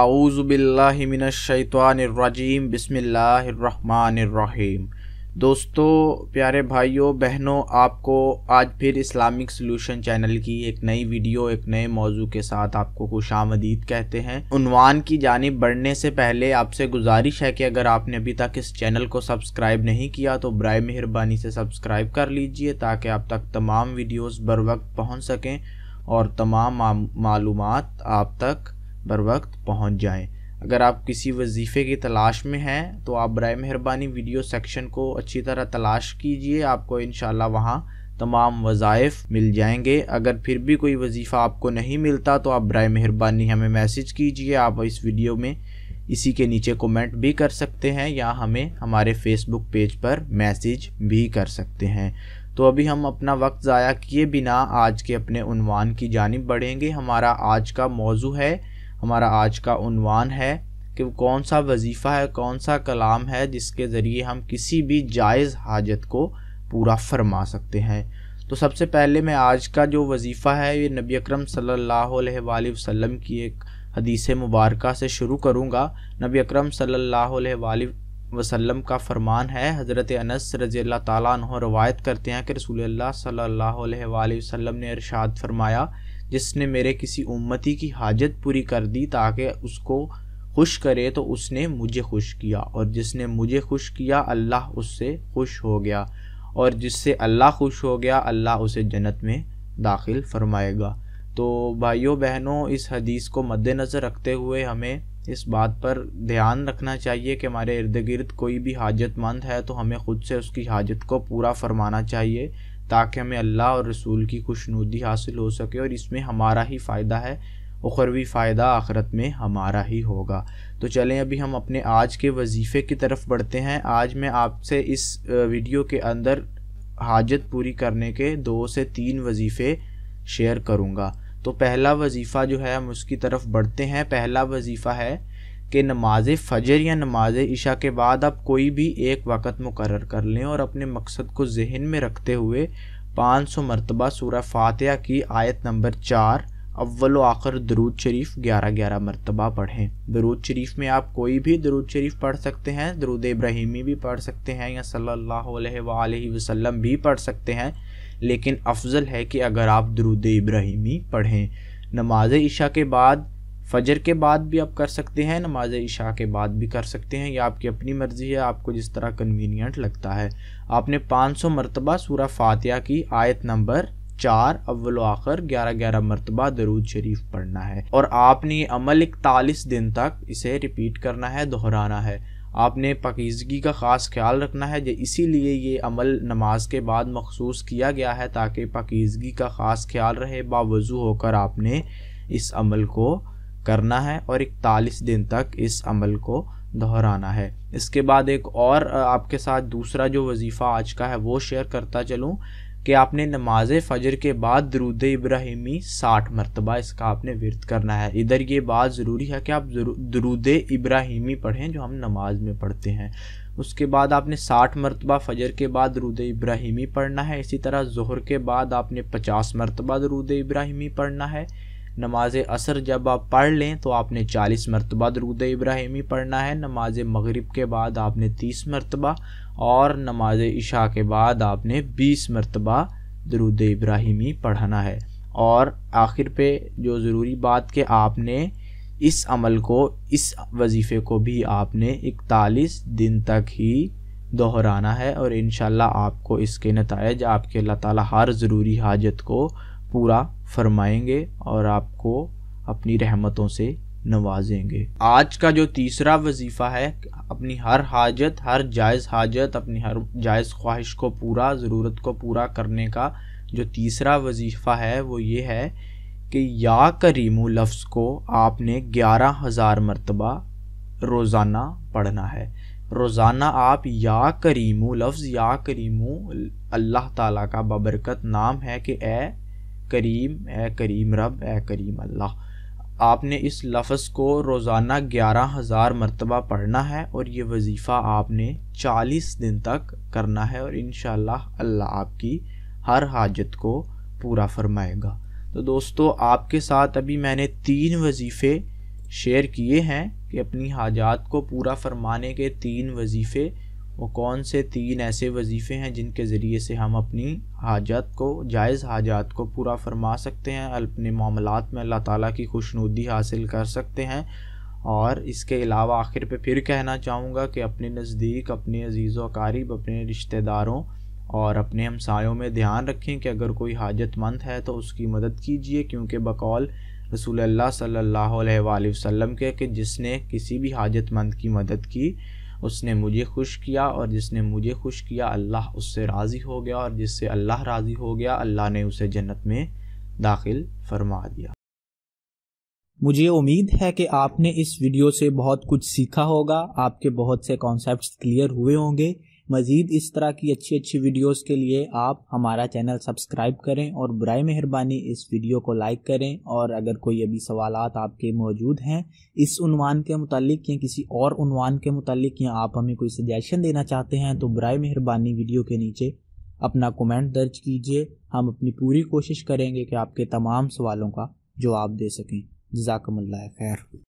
आऊज़बिल्लिमिनशैतवानरजीम बसमीम दोस्तों प्यारे भाइयों बहनों आपको आज फिर इस्लामिक सॉल्यूशन चैनल की एक नई वीडियो एक नए मौजू के साथ आपको खुश आमदीद कहते हैं उनवान की जानब बढ़ने से पहले आपसे गुजारिश है कि अगर आपने अभी तक इस चैनल को सब्सक्राइब नहीं किया तो बर मेहरबानी से सब्सक्राइब कर लीजिए ताकि आप तक तमाम वीडियोज़ बर वक्त पहुँच सकें और तमाम मालूम आप तक बर वक्त पहुँच जाएँ अगर आप किसी वजीफ़े की तलाश में हैं तो आप बर मेहरबानी वीडियो सेक्शन को अच्छी तरह तलाश कीजिए आपको इन शाला वहाँ तमाम वज़ाइफ मिल जाएंगे अगर फिर भी कोई वजीफ़ा आपको नहीं मिलता तो आप बर मेहरबानी हमें मैसेज कीजिए आप इस वीडियो में इसी के नीचे कमेंट भी कर सकते हैं या हमें हमारे फेसबुक पेज पर मैसेज भी कर सकते हैं तो अभी हम अपना वक्त ज़ाया किए बिना आज के अपने उनवान की जानब बढ़ेंगे हमारा आज का मौजू है हमारा आज का उनवान है कि कौन सा वजीफ़ा है कौन सा कलाम है जिसके ज़रिए हम किसी भी जायज़ हाजत को पूरा फरमा सकते हैं तो सबसे पहले मैं आज का जो वजीफ़ा है ये नबी अकरम सल्लल्लाहु वसम की एक हदीस मुबारक से शुरू करूँगा नबी अक्रम सल्ला वसलम वसल्लम का फरमान है हज़रत अनस रज़ी अल्लाह तुम रवायत करते हैं कि रसूल सल्ला वसम ने अरशाद फरमाया जिसने मेरे किसी उम्मती की हाजत पूरी कर दी ताकि उसको खुश करे तो उसने मुझे खुश किया और जिसने मुझे खुश किया अल्लाह उससे खुश हो गया और जिससे अल्लाह खुश हो गया अल्लाह उसे जन्नत में दाखिल फरमाएगा तो भाइयों बहनों इस हदीस को मद्दनज़र रखते हुए हमें इस बात पर ध्यान रखना चाहिए कि हमारे इर्द गिर्द कोई भी हाजतमंद है तो हमें ख़ुद से उसकी हाजत को पूरा फरमाना चाहिए ताकि हमें अल्लाह और रसूल की खुशनुदी हासिल हो सके और इसमें हमारा ही फ़ायदा है उखरवी फ़ायदा आखरत में हमारा ही होगा तो चलें अभी हम अपने आज के वजीफ़े की तरफ बढ़ते हैं आज मैं आपसे इस वीडियो के अंदर हाजत पूरी करने के दो से तीन वजीफ़े शेयर करूँगा तो पहला वजीफ़ा जो है हम उसकी तरफ बढ़ते हैं पहला वजीफ़ा है कि नमाज फ़जर या नमाज इशा के बाद आप कोई भी एक वक़्त मुकर कर लें और अपने मकसद को जहन में रखते हुए पाँच सौ मरतबा सूर फातह की आयत नंबर चार अव्वल आखिर दरूद शरीफ ग्यारह ग्यारह मरतबा पढ़ें दरूद शरीफ में आप कोई भी दरूद शरीफ पढ़ सकते हैं दरूद इब्राहिमी भी पढ़ सकते हैं या सल्लल्लाहु वसम भी पढ़ सकते हैं लेकिन अफजल है कि अगर आप दरूद इब्राहिमी पढ़ें नमाज इशा के बाद फजर के बाद भी आप कर सकते हैं नमाज इशा के बाद भी कर सकते हैं या आपकी अपनी मर्ज़ी है आपको जिस तरह कन्वीनियंट लगता है आपने 500 सौ मरतबा सूरा फातह की आयत नंबर चार अव्वल आखिर ग्यारह ग्यारह मरतबा दरूद शरीफ पढ़ना है और आपने ये अमल इकतालीस दिन तक इसे रिपीट करना है दोहराना है आपने पकीज़गी का ख़ास ख्याल रखना है जो इसीलिए ये अमल नमाज के बाद मखसूस किया गया है ताकि पकीज़गी का ख़ास ख्याल रहे बावजू होकर आपने इस अमल को करना है और इकतालीस दिन तक इस अमल को दोहराना है इसके बाद एक और आपके साथ दूसरा जो वजीफ़ा आज का है वो शेयर करता चलूँ कि आपने नमाज फजर के बाद दरूद इब्राहिमी साठ मरतबा इसका आपने वर्त करना है इधर ये बात ज़रूरी है कि आप दरूद इब्राहिमी पढ़ें जो हम नमाज में पढ़ते हैं उसके बाद आपने साठ मरतबा फजर के बाद दरूद इब्राहिमी पढ़ना है इसी तरह जहर के बाद आपने पचास मरतबा दरूद इब्राहिमी पढ़ना है नमाज असर जब आप पढ़ लें तो आपने चालीस मरतबा दरुद इब्राहिमी पढ़ना है नमाज मगरिब के बाद आपने तीस मरतबा और नमाज इशा के बाद आपने बीस मरतबा दरुद इब्राहिमी पढ़ना है और आखिर पे जो ज़रूरी बात कि आपने इस अमल को इस वजीफ़े को भी आपने इकतालीस दिन तक ही दोहराना है और इन आपको इसके नतज आपके अल्लाह ताली हर ज़रूरी हाजत को पूरा फरमाएंगे और आपको अपनी रहमतों से नवाजेंगे आज का जो तीसरा वजीफ़ा है अपनी हर हाजत हर जायज़ हाजत अपनी हर जायज़ ख्वाहिश को पूरा ज़रूरत को पूरा करने का जो तीसरा वजीफ़ा है वो ये है कि या करीमू लफ्ज़ को आपने ग्यारह हज़ार मरतबा रोज़ाना पढ़ना है रोज़ाना आप या करीमू लफ्ज़ या करीमू अल्लाह ताला का बबरकत नाम है कि ए करीम ए करीम रब ए करीम अल्लाह आपने इस लफ्ज़ को रोज़ाना ग्यारह हज़ार मरतबा पढ़ना है और ये वजीफ़ा आपने चालीस दिन तक करना है और इन अल्लाह आपकी हर हाजत को पूरा फरमाएगा तो दोस्तों आपके साथ अभी मैंने तीन वजीफ़े शेयर किए हैं कि अपनी हाजात को पूरा फरमाने के तीन वजीफ़े वो कौन से तीन ऐसे वजीफ़े हैं जिनके ज़रिए से हम अपनी हाजत को जायज़ हाजात को पूरा फरमा सकते हैं अपने मामलों में अल्लाह ताला की खुशनुदी हासिल कर सकते हैं और इसके अलावा आखिर पे फिर कहना चाहूँगा कि अपने नज़दीक अपने अजीज़ वकारीब अपने रिश्तेदारों और अपने हमसायों में ध्यान रखें कि अगर कोई हाजतमंद है तो उसकी मदद कीजिए क्योंकि बकौल रसूल अल्लाह सल्लल्लाहु अलैहि वसल्लम के कि जिसने किसी भी हाजतमंद की मदद की उसने मुझे खुश किया और जिसने मुझे खुश किया अल्लाह उससे राज़ी हो गया और जिससे अल्लाह राज़ी हो गया अल्लाह ने उसे जन्नत में दाखिल फरमा दिया मुझे उम्मीद है कि आपने इस वीडियो से बहुत कुछ सीखा होगा आपके बहुत से कॉन्सेप्ट क्लियर हुए होंगे मज़ीद इस तरह की अच्छी अच्छी वीडियोस के लिए आप हमारा चैनल सब्सक्राइब करें और बर मेहरबानी इस वीडियो को लाइक करें और अगर कोई अभी सवाल आपके मौजूद हैं इस उनवान के मुतालिक या किसी और उनवान के मुतालिक या आप हमें कोई सजेशन देना चाहते हैं तो बर मेहरबानी वीडियो के नीचे अपना कमेंट दर्ज कीजिए हम अपनी पूरी कोशिश करेंगे कि आपके तमाम सवालों का जवाब दे सकें जजाकमल्ला खैर